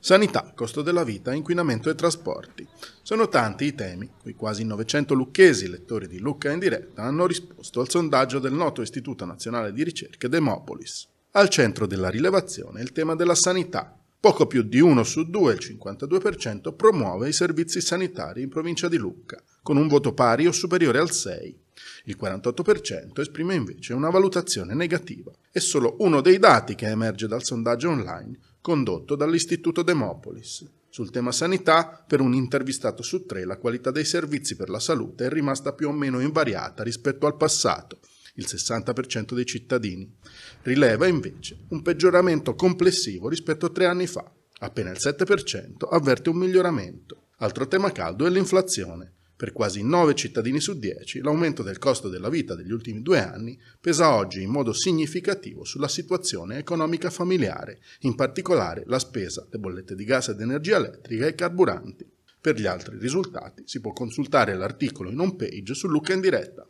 Sanità, costo della vita, inquinamento e trasporti. Sono tanti i temi cui quasi 900 lucchesi, lettori di Lucca in diretta, hanno risposto al sondaggio del noto Istituto Nazionale di Ricerche Demopolis. Al centro della rilevazione è il tema della sanità, Poco più di uno su due, il 52%, promuove i servizi sanitari in provincia di Lucca, con un voto pari o superiore al 6. Il 48% esprime invece una valutazione negativa. È solo uno dei dati che emerge dal sondaggio online condotto dall'Istituto Demopolis. Sul tema sanità, per un intervistato su tre, la qualità dei servizi per la salute è rimasta più o meno invariata rispetto al passato, il 60% dei cittadini. Rileva invece un peggioramento complessivo rispetto a tre anni fa. Appena il 7% avverte un miglioramento. Altro tema caldo è l'inflazione. Per quasi 9 cittadini su 10 l'aumento del costo della vita degli ultimi due anni pesa oggi in modo significativo sulla situazione economica familiare, in particolare la spesa, le bollette di gas ed energia elettrica e carburanti. Per gli altri risultati si può consultare l'articolo in homepage su Lucca in diretta.